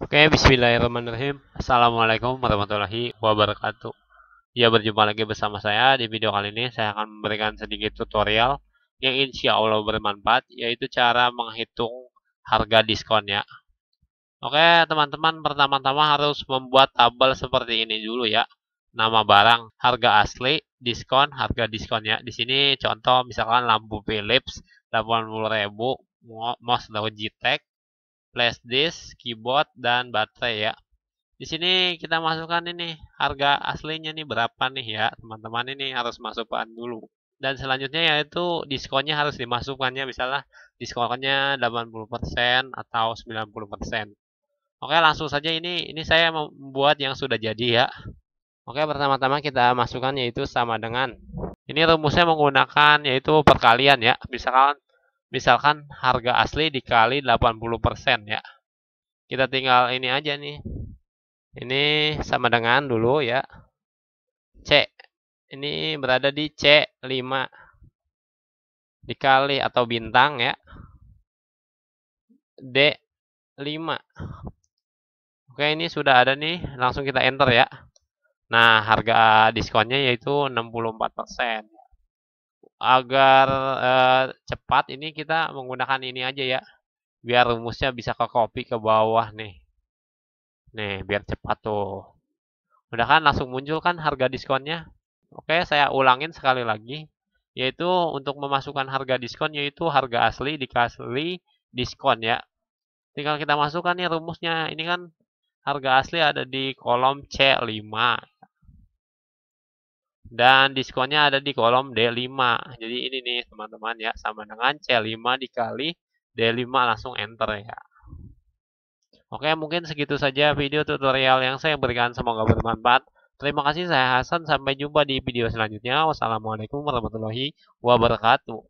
Oke, bismillahirrahmanirrahim. Assalamualaikum warahmatullahi wabarakatuh. Ya, berjumpa lagi bersama saya. Di video kali ini saya akan memberikan sedikit tutorial yang insya Allah bermanfaat, yaitu cara menghitung harga diskon ya. Oke, teman-teman, pertama-tama harus membuat tabel seperti ini dulu ya. Nama barang, harga asli, diskon, harga diskon ya. Di sini contoh misalkan lampu Philips 80.000, mouse Logitech flash disk, keyboard, dan baterai ya. Di sini kita masukkan ini harga aslinya nih berapa nih ya teman-teman ini harus masukkan dulu. Dan selanjutnya yaitu diskonnya harus dimasukkannya misalnya diskonnya 80% atau 90%. Oke langsung saja ini ini saya membuat yang sudah jadi ya. Oke pertama-tama kita masukkan yaitu sama dengan ini rumusnya menggunakan yaitu perkalian ya. Misalkan misalkan harga asli dikali 80% ya. Kita tinggal ini aja nih. Ini sama dengan dulu ya. C. Ini berada di C5. Dikali atau bintang ya. D5. Oke, ini sudah ada nih. Langsung kita enter ya. Nah, harga diskonnya yaitu 64% agar eh, cepat ini kita menggunakan ini aja ya biar rumusnya bisa ke copy ke bawah nih nih biar cepat tuh udah kan langsung muncul kan harga diskonnya oke saya ulangin sekali lagi yaitu untuk memasukkan harga diskon yaitu harga asli dikasih diskon ya tinggal kita masukkan nih rumusnya ini kan harga asli ada di kolom C5 dan diskonnya ada di kolom D5. Jadi ini nih teman-teman ya, sama dengan C5 dikali D5 langsung enter ya. Oke, mungkin segitu saja video tutorial yang saya berikan. Semoga bermanfaat. Terima kasih, saya Hasan. Sampai jumpa di video selanjutnya. Wassalamualaikum warahmatullahi wabarakatuh.